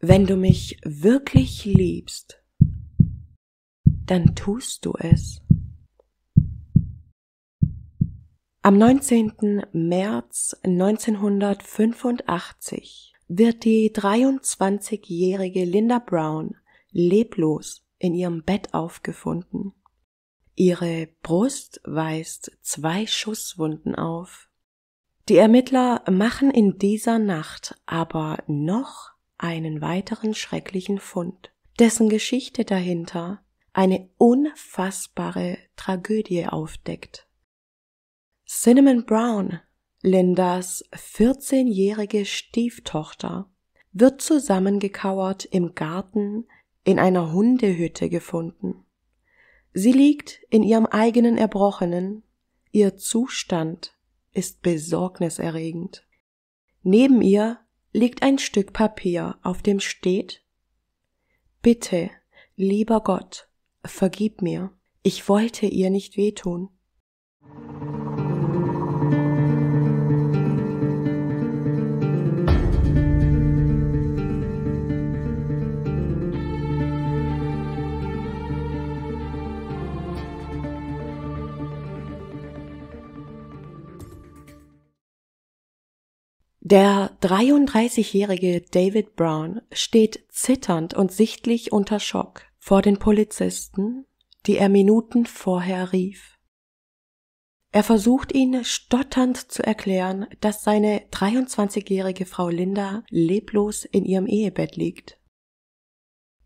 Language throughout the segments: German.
Wenn du mich wirklich liebst, dann tust du es. Am 19. März 1985 wird die 23-jährige Linda Brown leblos in ihrem Bett aufgefunden. Ihre Brust weist zwei Schusswunden auf. Die Ermittler machen in dieser Nacht aber noch einen weiteren schrecklichen Fund, dessen Geschichte dahinter eine unfassbare Tragödie aufdeckt. Cinnamon Brown, Lindas 14-jährige Stieftochter, wird zusammengekauert im Garten in einer Hundehütte gefunden. Sie liegt in ihrem eigenen Erbrochenen, ihr Zustand ist besorgniserregend. Neben ihr liegt ein Stück Papier, auf dem steht Bitte, lieber Gott, vergib mir, ich wollte ihr nicht wehtun. Der 33-jährige David Brown steht zitternd und sichtlich unter Schock vor den Polizisten, die er Minuten vorher rief. Er versucht ihn stotternd zu erklären, dass seine 23-jährige Frau Linda leblos in ihrem Ehebett liegt.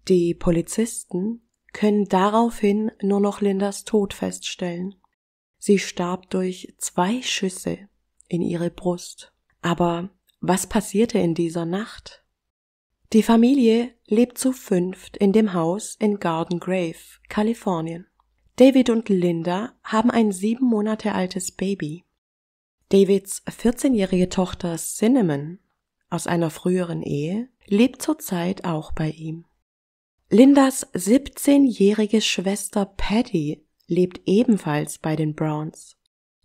Die Polizisten können daraufhin nur noch Lindas Tod feststellen. Sie starb durch zwei Schüsse in ihre Brust. Aber was passierte in dieser Nacht? Die Familie lebt zu fünft in dem Haus in Garden Grave, Kalifornien. David und Linda haben ein sieben Monate altes Baby. Davids 14-jährige Tochter Cinnamon aus einer früheren Ehe lebt zurzeit auch bei ihm. Lindas 17-jährige Schwester Patty lebt ebenfalls bei den Browns.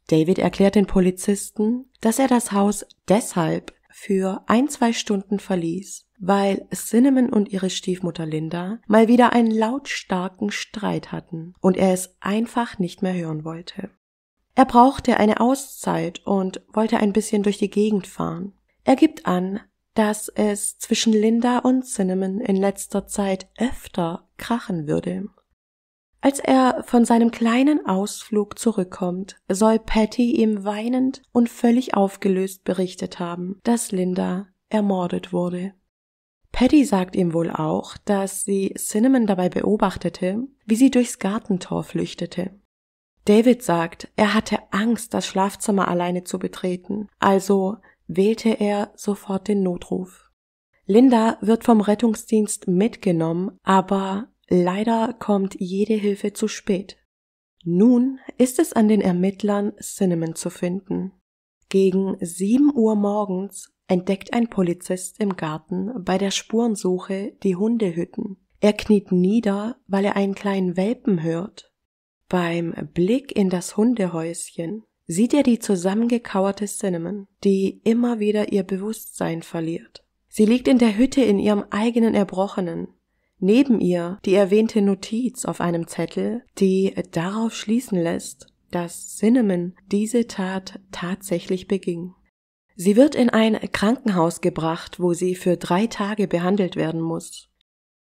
David erklärt den Polizisten, dass er das Haus deshalb für ein, zwei Stunden verließ, weil Cinnamon und ihre Stiefmutter Linda mal wieder einen lautstarken Streit hatten und er es einfach nicht mehr hören wollte. Er brauchte eine Auszeit und wollte ein bisschen durch die Gegend fahren. Er gibt an, dass es zwischen Linda und Cinnamon in letzter Zeit öfter krachen würde. Als er von seinem kleinen Ausflug zurückkommt, soll Patty ihm weinend und völlig aufgelöst berichtet haben, dass Linda ermordet wurde. Patty sagt ihm wohl auch, dass sie Cinnamon dabei beobachtete, wie sie durchs Gartentor flüchtete. David sagt, er hatte Angst, das Schlafzimmer alleine zu betreten, also wählte er sofort den Notruf. Linda wird vom Rettungsdienst mitgenommen, aber Leider kommt jede Hilfe zu spät. Nun ist es an den Ermittlern, Cinnamon zu finden. Gegen 7 Uhr morgens entdeckt ein Polizist im Garten bei der Spurensuche die Hundehütten. Er kniet nieder, weil er einen kleinen Welpen hört. Beim Blick in das Hundehäuschen sieht er die zusammengekauerte Cinnamon, die immer wieder ihr Bewusstsein verliert. Sie liegt in der Hütte in ihrem eigenen Erbrochenen. Neben ihr die erwähnte Notiz auf einem Zettel, die darauf schließen lässt, dass Cinnamon diese Tat tatsächlich beging. Sie wird in ein Krankenhaus gebracht, wo sie für drei Tage behandelt werden muss.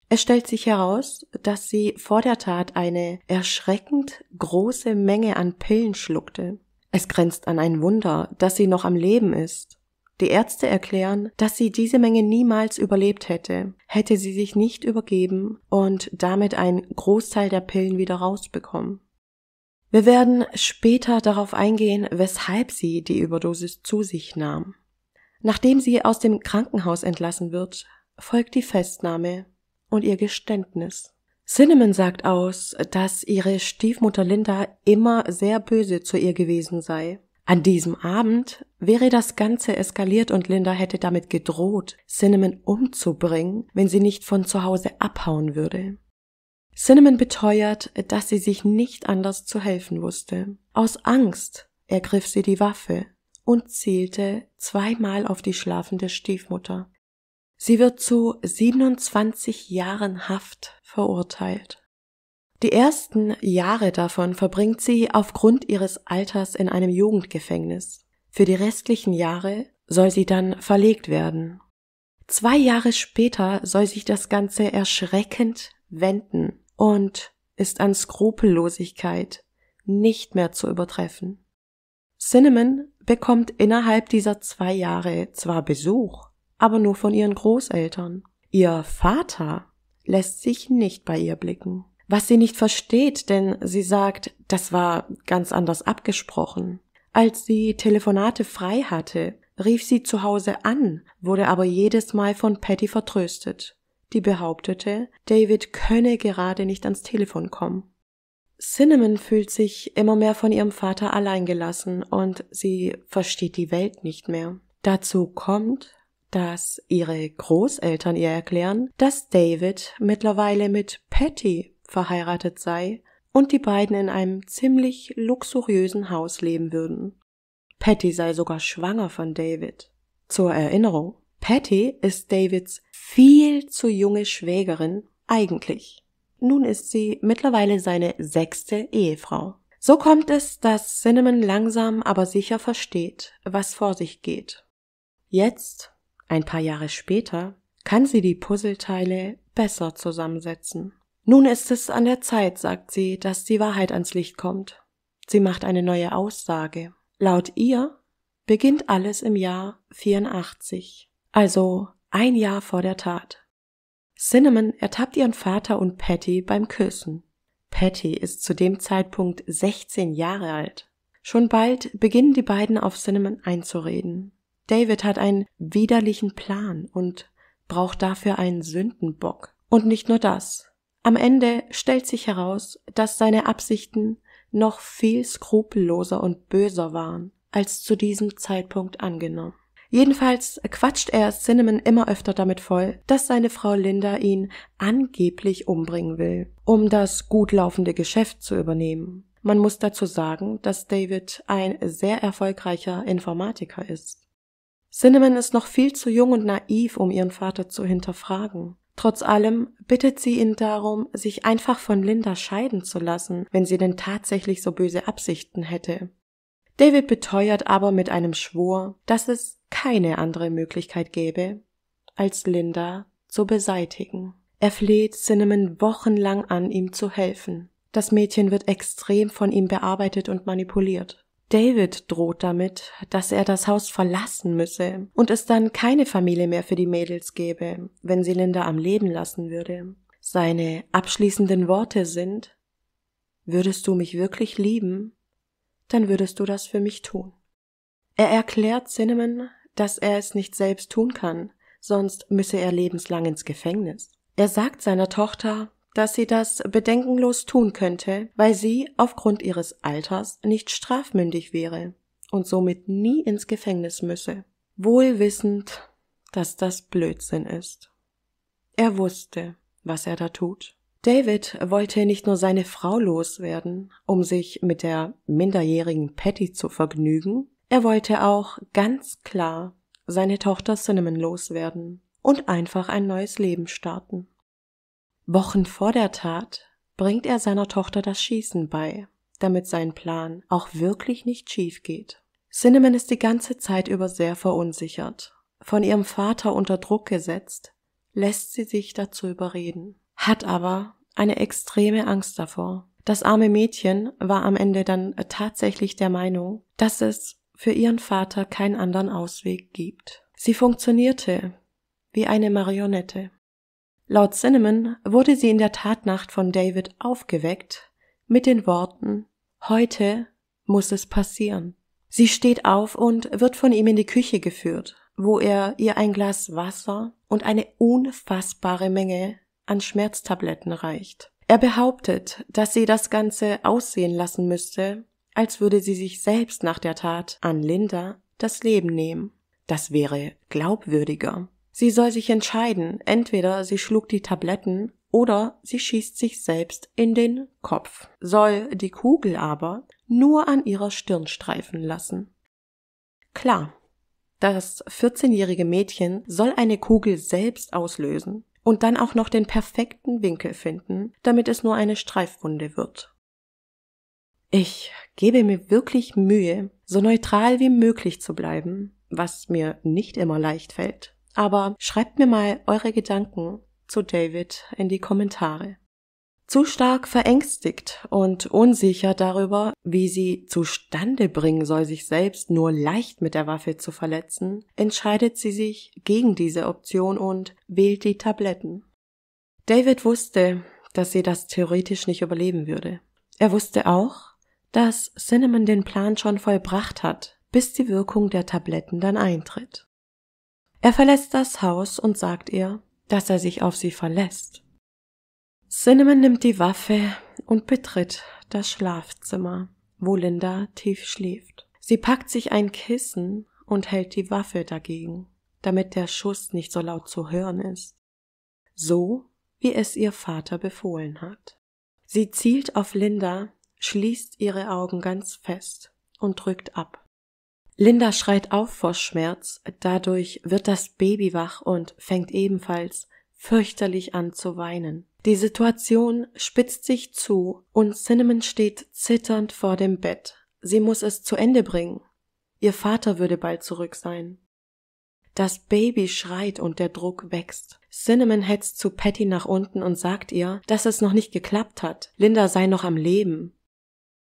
Es stellt sich heraus, dass sie vor der Tat eine erschreckend große Menge an Pillen schluckte. Es grenzt an ein Wunder, dass sie noch am Leben ist. Die Ärzte erklären, dass sie diese Menge niemals überlebt hätte, hätte sie sich nicht übergeben und damit einen Großteil der Pillen wieder rausbekommen. Wir werden später darauf eingehen, weshalb sie die Überdosis zu sich nahm. Nachdem sie aus dem Krankenhaus entlassen wird, folgt die Festnahme und ihr Geständnis. Cinnamon sagt aus, dass ihre Stiefmutter Linda immer sehr böse zu ihr gewesen sei. An diesem Abend wäre das Ganze eskaliert und Linda hätte damit gedroht, Cinnamon umzubringen, wenn sie nicht von zu Hause abhauen würde. Cinnamon beteuert, dass sie sich nicht anders zu helfen wusste. Aus Angst ergriff sie die Waffe und zielte zweimal auf die schlafende Stiefmutter. Sie wird zu 27 Jahren Haft verurteilt. Die ersten Jahre davon verbringt sie aufgrund ihres Alters in einem Jugendgefängnis. Für die restlichen Jahre soll sie dann verlegt werden. Zwei Jahre später soll sich das Ganze erschreckend wenden und ist an Skrupellosigkeit nicht mehr zu übertreffen. Cinnamon bekommt innerhalb dieser zwei Jahre zwar Besuch, aber nur von ihren Großeltern. Ihr Vater lässt sich nicht bei ihr blicken was sie nicht versteht, denn sie sagt, das war ganz anders abgesprochen. Als sie Telefonate frei hatte, rief sie zu Hause an, wurde aber jedes Mal von Patty vertröstet, die behauptete, David könne gerade nicht ans Telefon kommen. Cinnamon fühlt sich immer mehr von ihrem Vater alleingelassen und sie versteht die Welt nicht mehr. Dazu kommt, dass ihre Großeltern ihr erklären, dass David mittlerweile mit Patty verheiratet sei und die beiden in einem ziemlich luxuriösen Haus leben würden. Patty sei sogar schwanger von David. Zur Erinnerung, Patty ist Davids viel zu junge Schwägerin eigentlich. Nun ist sie mittlerweile seine sechste Ehefrau. So kommt es, dass Cinnamon langsam aber sicher versteht, was vor sich geht. Jetzt, ein paar Jahre später, kann sie die Puzzleteile besser zusammensetzen. Nun ist es an der Zeit, sagt sie, dass die Wahrheit ans Licht kommt. Sie macht eine neue Aussage. Laut ihr beginnt alles im Jahr 84, also ein Jahr vor der Tat. Cinnamon ertappt ihren Vater und Patty beim Küssen. Patty ist zu dem Zeitpunkt 16 Jahre alt. Schon bald beginnen die beiden auf Cinnamon einzureden. David hat einen widerlichen Plan und braucht dafür einen Sündenbock. Und nicht nur das. Am Ende stellt sich heraus, dass seine Absichten noch viel skrupelloser und böser waren, als zu diesem Zeitpunkt angenommen. Jedenfalls quatscht er Cinnamon immer öfter damit voll, dass seine Frau Linda ihn angeblich umbringen will, um das gut laufende Geschäft zu übernehmen. Man muss dazu sagen, dass David ein sehr erfolgreicher Informatiker ist. Cinnamon ist noch viel zu jung und naiv, um ihren Vater zu hinterfragen. Trotz allem bittet sie ihn darum, sich einfach von Linda scheiden zu lassen, wenn sie denn tatsächlich so böse Absichten hätte. David beteuert aber mit einem Schwur, dass es keine andere Möglichkeit gäbe, als Linda zu beseitigen. Er fleht Cinnamon wochenlang an, ihm zu helfen. Das Mädchen wird extrem von ihm bearbeitet und manipuliert. David droht damit, dass er das Haus verlassen müsse und es dann keine Familie mehr für die Mädels gäbe, wenn sie Linda am Leben lassen würde. Seine abschließenden Worte sind Würdest du mich wirklich lieben, dann würdest du das für mich tun. Er erklärt Cinnamon, dass er es nicht selbst tun kann, sonst müsse er lebenslang ins Gefängnis. Er sagt seiner Tochter, dass sie das bedenkenlos tun könnte, weil sie aufgrund ihres Alters nicht strafmündig wäre und somit nie ins Gefängnis müsse, wohl wissend, dass das Blödsinn ist. Er wusste, was er da tut. David wollte nicht nur seine Frau loswerden, um sich mit der minderjährigen Patty zu vergnügen, er wollte auch ganz klar seine Tochter Cinnamon loswerden und einfach ein neues Leben starten. Wochen vor der Tat bringt er seiner Tochter das Schießen bei, damit sein Plan auch wirklich nicht schief geht. Cinnamon ist die ganze Zeit über sehr verunsichert. Von ihrem Vater unter Druck gesetzt, lässt sie sich dazu überreden, hat aber eine extreme Angst davor. Das arme Mädchen war am Ende dann tatsächlich der Meinung, dass es für ihren Vater keinen anderen Ausweg gibt. Sie funktionierte wie eine Marionette. Laut Cinnamon wurde sie in der Tatnacht von David aufgeweckt mit den Worten Heute muss es passieren. Sie steht auf und wird von ihm in die Küche geführt, wo er ihr ein Glas Wasser und eine unfassbare Menge an Schmerztabletten reicht. Er behauptet, dass sie das Ganze aussehen lassen müsste, als würde sie sich selbst nach der Tat an Linda das Leben nehmen. Das wäre glaubwürdiger. Sie soll sich entscheiden, entweder sie schlug die Tabletten oder sie schießt sich selbst in den Kopf, soll die Kugel aber nur an ihrer Stirn streifen lassen. Klar, das 14-jährige Mädchen soll eine Kugel selbst auslösen und dann auch noch den perfekten Winkel finden, damit es nur eine Streifwunde wird. Ich gebe mir wirklich Mühe, so neutral wie möglich zu bleiben, was mir nicht immer leicht fällt. Aber schreibt mir mal eure Gedanken zu David in die Kommentare. Zu stark verängstigt und unsicher darüber, wie sie zustande bringen soll, sich selbst nur leicht mit der Waffe zu verletzen, entscheidet sie sich gegen diese Option und wählt die Tabletten. David wusste, dass sie das theoretisch nicht überleben würde. Er wusste auch, dass Cinnamon den Plan schon vollbracht hat, bis die Wirkung der Tabletten dann eintritt. Er verlässt das Haus und sagt ihr, dass er sich auf sie verlässt. Cinnamon nimmt die Waffe und betritt das Schlafzimmer, wo Linda tief schläft. Sie packt sich ein Kissen und hält die Waffe dagegen, damit der Schuss nicht so laut zu hören ist. So, wie es ihr Vater befohlen hat. Sie zielt auf Linda, schließt ihre Augen ganz fest und drückt ab. Linda schreit auf vor Schmerz, dadurch wird das Baby wach und fängt ebenfalls fürchterlich an zu weinen. Die Situation spitzt sich zu und Cinnamon steht zitternd vor dem Bett. Sie muss es zu Ende bringen. Ihr Vater würde bald zurück sein. Das Baby schreit und der Druck wächst. Cinnamon hetzt zu Patty nach unten und sagt ihr, dass es noch nicht geklappt hat. Linda sei noch am Leben.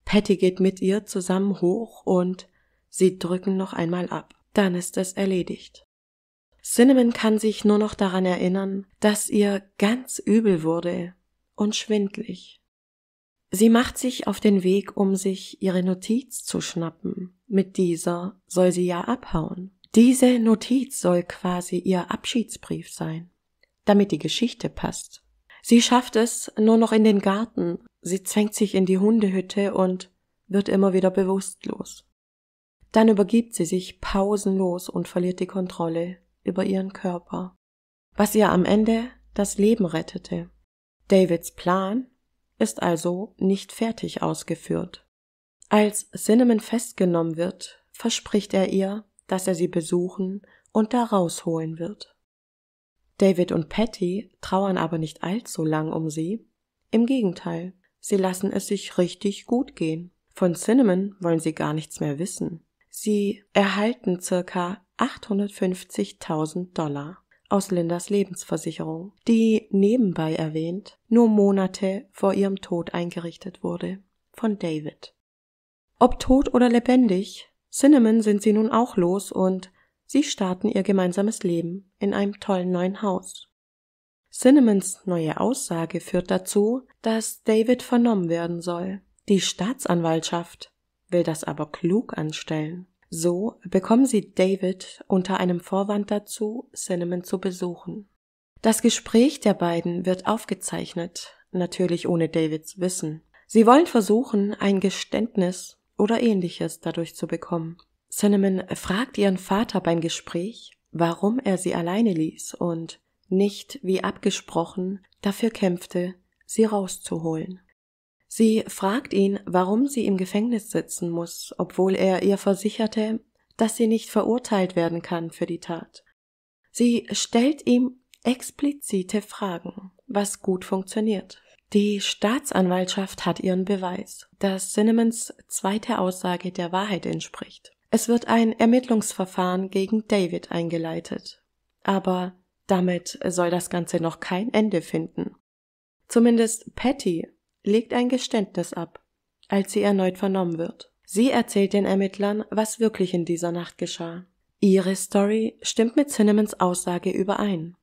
Patty geht mit ihr zusammen hoch und Sie drücken noch einmal ab. Dann ist es erledigt. Cinnamon kann sich nur noch daran erinnern, dass ihr ganz übel wurde und schwindlig. Sie macht sich auf den Weg, um sich ihre Notiz zu schnappen. Mit dieser soll sie ja abhauen. Diese Notiz soll quasi ihr Abschiedsbrief sein, damit die Geschichte passt. Sie schafft es nur noch in den Garten, sie zwängt sich in die Hundehütte und wird immer wieder bewusstlos. Dann übergibt sie sich pausenlos und verliert die Kontrolle über ihren Körper, was ihr am Ende das Leben rettete. Davids Plan ist also nicht fertig ausgeführt. Als Cinnamon festgenommen wird, verspricht er ihr, dass er sie besuchen und da rausholen wird. David und Patty trauern aber nicht allzu lang um sie. Im Gegenteil, sie lassen es sich richtig gut gehen. Von Cinnamon wollen sie gar nichts mehr wissen. Sie erhalten circa 850.000 Dollar aus Lindas Lebensversicherung, die nebenbei erwähnt nur Monate vor ihrem Tod eingerichtet wurde von David. Ob tot oder lebendig, Cinnamon sind sie nun auch los und sie starten ihr gemeinsames Leben in einem tollen neuen Haus. Cinnamons neue Aussage führt dazu, dass David vernommen werden soll. Die Staatsanwaltschaft will das aber klug anstellen. So bekommen sie David unter einem Vorwand dazu, Cinnamon zu besuchen. Das Gespräch der beiden wird aufgezeichnet, natürlich ohne Davids Wissen. Sie wollen versuchen, ein Geständnis oder ähnliches dadurch zu bekommen. Cinnamon fragt ihren Vater beim Gespräch, warum er sie alleine ließ und nicht, wie abgesprochen, dafür kämpfte, sie rauszuholen. Sie fragt ihn, warum sie im Gefängnis sitzen muss, obwohl er ihr versicherte, dass sie nicht verurteilt werden kann für die Tat. Sie stellt ihm explizite Fragen, was gut funktioniert. Die Staatsanwaltschaft hat ihren Beweis, dass Cinnamons zweite Aussage der Wahrheit entspricht. Es wird ein Ermittlungsverfahren gegen David eingeleitet. Aber damit soll das Ganze noch kein Ende finden. Zumindest Patty legt ein Geständnis ab, als sie erneut vernommen wird. Sie erzählt den Ermittlern, was wirklich in dieser Nacht geschah. Ihre Story stimmt mit Cinnamons Aussage überein.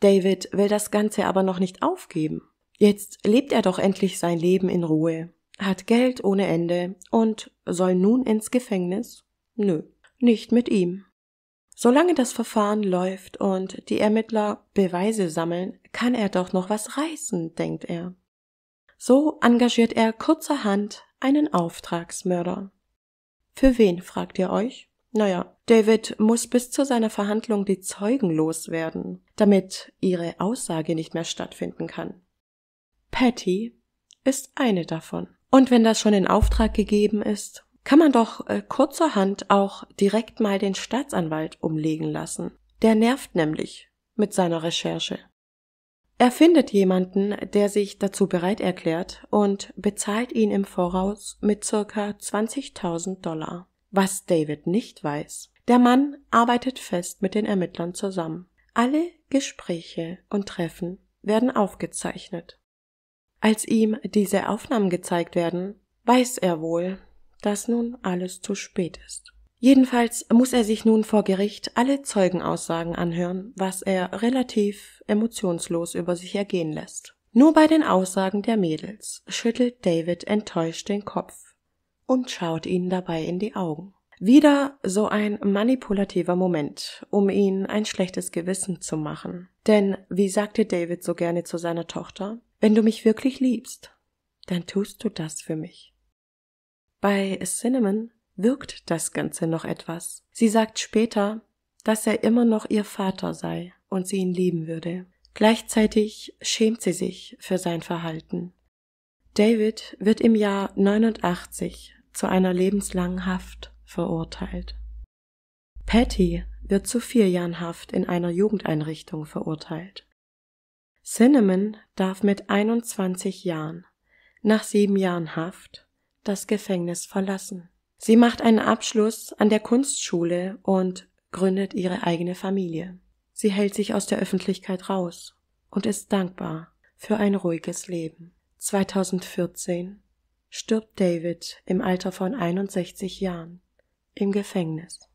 David will das Ganze aber noch nicht aufgeben. Jetzt lebt er doch endlich sein Leben in Ruhe, hat Geld ohne Ende und soll nun ins Gefängnis? Nö, nicht mit ihm. Solange das Verfahren läuft und die Ermittler Beweise sammeln, kann er doch noch was reißen, denkt er. So engagiert er kurzerhand einen Auftragsmörder. Für wen, fragt ihr euch? Naja, David muss bis zu seiner Verhandlung die Zeugen loswerden, damit ihre Aussage nicht mehr stattfinden kann. Patty ist eine davon. Und wenn das schon in Auftrag gegeben ist, kann man doch äh, kurzerhand auch direkt mal den Staatsanwalt umlegen lassen. Der nervt nämlich mit seiner Recherche. Er findet jemanden, der sich dazu bereit erklärt und bezahlt ihn im Voraus mit circa 20.000 Dollar. Was David nicht weiß. Der Mann arbeitet fest mit den Ermittlern zusammen. Alle Gespräche und Treffen werden aufgezeichnet. Als ihm diese Aufnahmen gezeigt werden, weiß er wohl, dass nun alles zu spät ist. Jedenfalls muss er sich nun vor Gericht alle Zeugenaussagen anhören, was er relativ emotionslos über sich ergehen lässt. Nur bei den Aussagen der Mädels schüttelt David enttäuscht den Kopf und schaut ihnen dabei in die Augen. Wieder so ein manipulativer Moment, um ihnen ein schlechtes Gewissen zu machen. Denn, wie sagte David so gerne zu seiner Tochter, wenn du mich wirklich liebst, dann tust du das für mich. Bei Cinnamon wirkt das Ganze noch etwas. Sie sagt später, dass er immer noch ihr Vater sei und sie ihn lieben würde. Gleichzeitig schämt sie sich für sein Verhalten. David wird im Jahr 89 zu einer lebenslangen Haft verurteilt. Patty wird zu vier Jahren Haft in einer Jugendeinrichtung verurteilt. Cinnamon darf mit 21 Jahren, nach sieben Jahren Haft, das Gefängnis verlassen. Sie macht einen Abschluss an der Kunstschule und gründet ihre eigene Familie. Sie hält sich aus der Öffentlichkeit raus und ist dankbar für ein ruhiges Leben. 2014 stirbt David im Alter von 61 Jahren im Gefängnis.